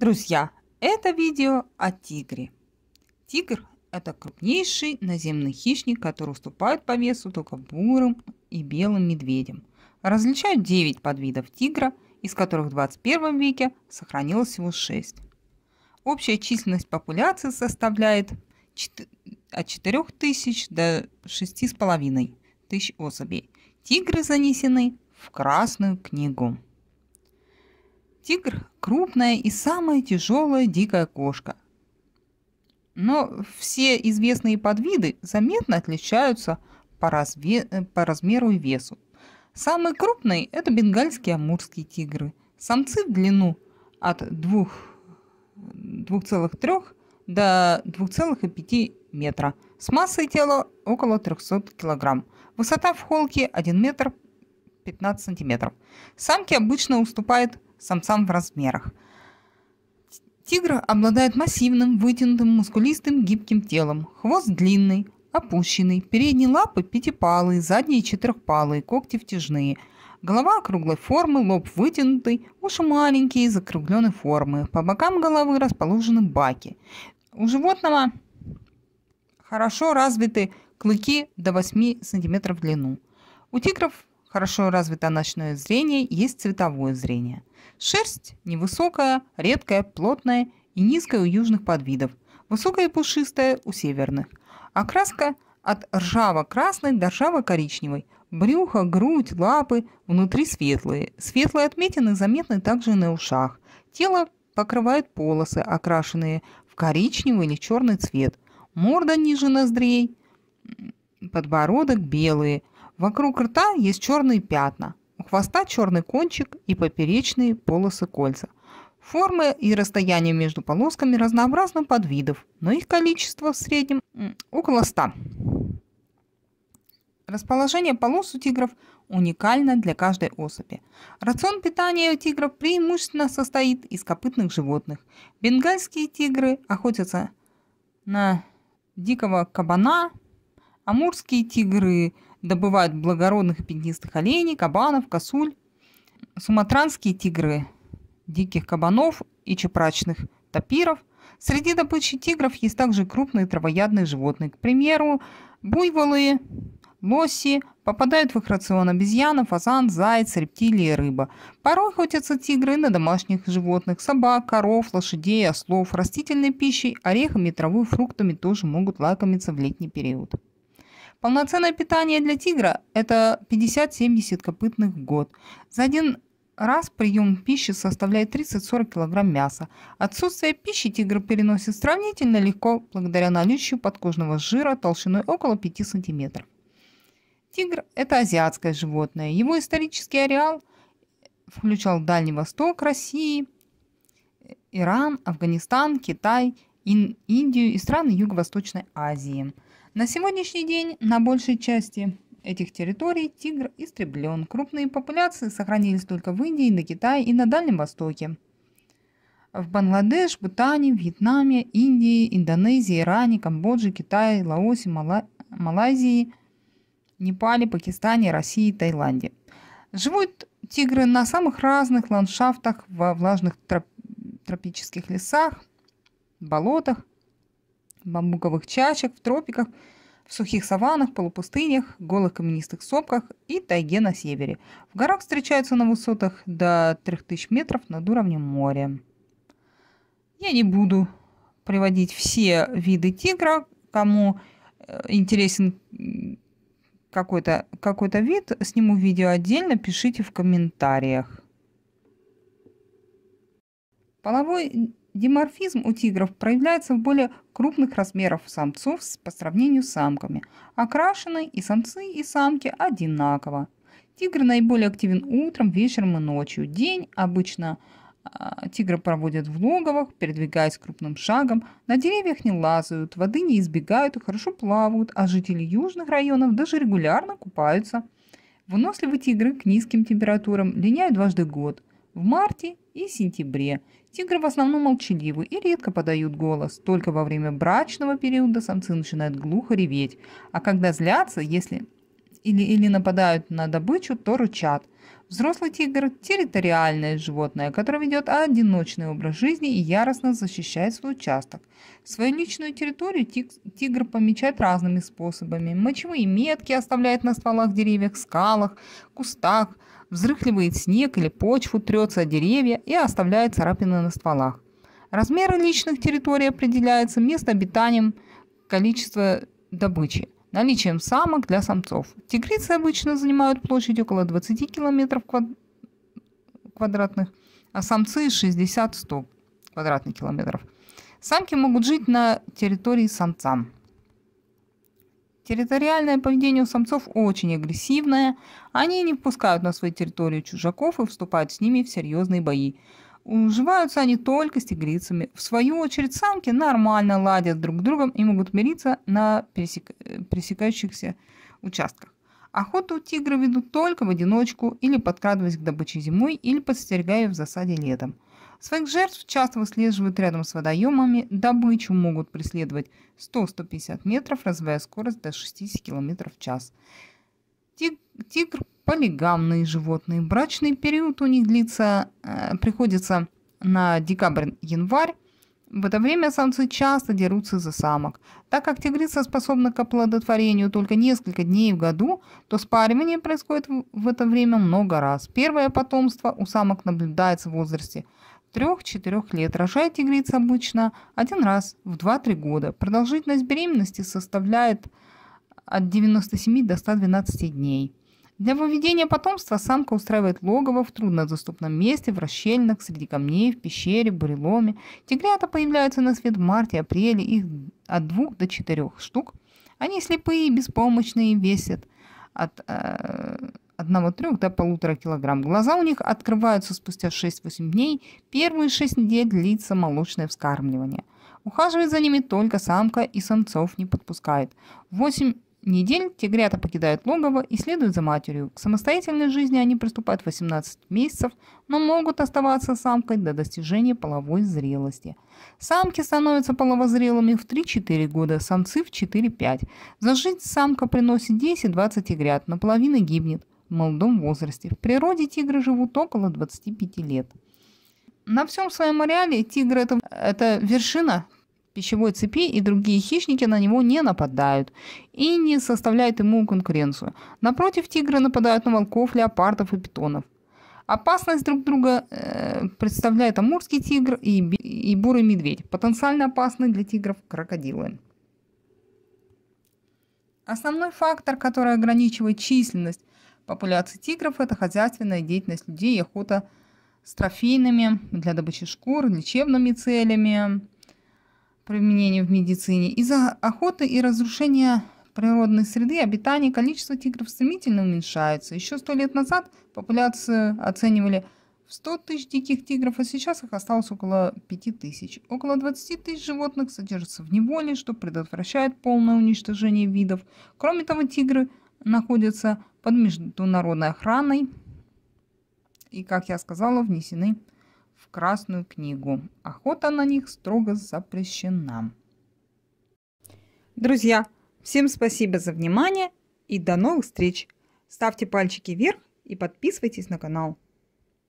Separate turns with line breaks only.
Друзья, это видео о тигре. Тигр – это крупнейший наземный хищник, который уступает по весу только бурым и белым медведям. Различают 9 подвидов тигра, из которых в 21 веке сохранилось всего 6. Общая численность популяции составляет от 4 тысяч до 6,5 тысяч особей. Тигры занесены в Красную книгу. Тигр – крупная и самая тяжелая дикая кошка. Но все известные подвиды заметно отличаются по, разве... по размеру и весу. Самые крупные – это бенгальские амурские тигры. Самцы в длину от 2,3 до 2,5 метра. С массой тела около 300 килограмм. Высота в холке 1 метр 15 сантиметров. Самки обычно уступают самцам в размерах. Тигр обладает массивным, вытянутым, мускулистым, гибким телом. Хвост длинный, опущенный, передние лапы пятипалые, задние четырехпалые, когти втяжные. Голова круглой формы, лоб вытянутый, уши маленькие, закругленной формы. По бокам головы расположены баки. У животного хорошо развиты клыки до 8 см в длину. У тигров хорошо развито ночное зрение, есть цветовое зрение. Шерсть невысокая, редкая, плотная и низкая у южных подвидов, высокая и пушистая у северных. Окраска от ржаво-красной до ржаво-коричневой. Брюхо, грудь, лапы внутри светлые. Светлые отметины заметны также и на ушах. Тело покрывает полосы, окрашенные в коричневый или черный цвет. Морда ниже ноздрей, подбородок белые, Вокруг рта есть черные пятна, у хвоста черный кончик и поперечные полосы кольца. Формы и расстояние между полосками разнообразны под видов, но их количество в среднем около 100. Расположение полос у тигров уникально для каждой особи. Рацион питания у тигров преимущественно состоит из копытных животных. Бенгальские тигры охотятся на дикого кабана, амурские тигры – добывают благородных и пятнистых оленей, кабанов, косуль. Суматранские тигры диких кабанов и чепрачных тапиров. Среди добычи тигров есть также крупные травоядные животные. К примеру, буйволы, лоси, попадают в их рацион обезьяна, фазан, заяц, рептилии, рыба. Порой охотятся тигры на домашних животных, собак, коров, лошадей, ослов. Растительной пищей, орехами, травой, фруктами тоже могут лакомиться в летний период. Полноценное питание для тигра – это 50-70 копытных в год. За один раз прием пищи составляет 30-40 кг мяса. Отсутствие пищи тигр переносит сравнительно легко благодаря наличию подкожного жира толщиной около 5 см. Тигр – это азиатское животное. Его исторический ареал включал Дальний Восток, России, Иран, Афганистан, Китай, Индию и страны Юго-Восточной Азии – на сегодняшний день на большей части этих территорий тигр истреблен. Крупные популяции сохранились только в Индии, на Китае и на Дальнем Востоке. В Бангладеш, Бутане, Вьетнаме, Индии, Индонезии, Иране, Камбодже, Китае, Лаосе, Мала... Малайзии, Непале, Пакистане, России, Таиланде. Живут тигры на самых разных ландшафтах, во влажных троп... тропических лесах, болотах, бамбуковых чащах, в тропиках, в сухих саваннах, полупустынях, голых каменистых сопках и тайге на севере. В горах встречаются на высотах до 3000 метров над уровнем моря. Я не буду приводить все виды тигра, кому э, интересен какой-то какой, -то, какой -то вид, сниму видео отдельно, пишите в комментариях. Половой Диморфизм у тигров проявляется в более крупных размерах самцов по сравнению с самками. Окрашены и самцы, и самки одинаково. Тигр наиболее активен утром, вечером и ночью. День обычно а, тигры проводят в логовах, передвигаясь крупным шагом, на деревьях не лазают, воды не избегают и хорошо плавают, а жители южных районов даже регулярно купаются. Выносливые тигры к низким температурам линяют дважды год – в марте и сентябре тигры в основном молчаливы и редко подают голос. Только во время брачного периода самцы начинают глухо реветь, а когда злятся, если или, или нападают на добычу, то ручат Взрослый тигр – территориальное животное, которое ведет одиночный образ жизни и яростно защищает свой участок. Свою личную территорию тигр помечает разными способами. Мочевые метки оставляет на стволах деревьев, скалах, кустах, взрыхливает снег или почву, трется о деревья и оставляет царапины на стволах. Размеры личных территорий определяются местообитанием количество добычи – наличием самок для самцов. Тигрицы обычно занимают площадь около 20 километров квадратных, а самцы 60-100 квадратных километров. Самки могут жить на территории самцам. Территориальное поведение у самцов очень агрессивное. Они не впускают на свою территорию чужаков и вступают с ними в серьезные бои. Уживаются они только с тигрицами. В свою очередь самки нормально ладят друг с другом и могут мириться на пересек... пересекающихся участках. Охоту тигры ведут только в одиночку или подкрадываясь к добыче зимой или подстерегая в засаде летом. Своих жертв часто выслеживают рядом с водоемами, добычу могут преследовать 100-150 метров, развивая скорость до 60 км в час тигр – полигамные животные. Брачный период у них длится, э, приходится на декабрь-январь. В это время самцы часто дерутся за самок. Так как тигрица способна к оплодотворению только несколько дней в году, то спаривание происходит в это время много раз. Первое потомство у самок наблюдается в возрасте 3-4 лет. Рожает тигрица обычно один раз в 2-3 года. Продолжительность беременности составляет от 97 до 112 дней. Для выведения потомства самка устраивает логово в труднодоступном месте, в расщельнах, среди камней, в пещере, буреломе. Тигрята появляются на свет в марте-апреле, их от двух до четырех штук. Они слепые, беспомощные, весят от э, трех до полутора килограмм. Глаза у них открываются спустя 6-8 дней. Первые 6 недель длится молочное вскармливание. Ухаживает за ними только самка и самцов не подпускает. 8 недель тигрята покидают логово и следуют за матерью. К самостоятельной жизни они приступают в 18 месяцев, но могут оставаться самкой до достижения половой зрелости. Самки становятся половозрелыми в 3-4 года, самцы в 4-5. За жизнь самка приносит 10-20 тигрят, половина гибнет в молодом возрасте. В природе тигры живут около 25 лет. На всем своем ареале тигры это, это вершина пищевой цепи и другие хищники на него не нападают и не составляют ему конкуренцию. Напротив, тигры нападают на волков, леопардов и питонов. Опасность друг друга э, представляет амурский тигр и, и бурый медведь, потенциально опасны для тигров крокодилы. Основной фактор, который ограничивает численность популяции тигров, это хозяйственная деятельность людей и охота с трофейными для добычи шкур, лечебными целями – применения в медицине. Из-за охоты и разрушения природной среды обитания количество тигров стремительно уменьшается. Еще сто лет назад популяцию оценивали в 100 тысяч диких тигров, а сейчас их осталось около 5 тысяч. Около 20 тысяч животных содержатся в неволе, что предотвращает полное уничтожение видов. Кроме того, тигры находятся под международной охраной и, как я сказала, внесены в в Красную книгу. Охота на них строго запрещена. Друзья, всем спасибо за внимание и до новых встреч. Ставьте пальчики вверх и подписывайтесь на канал.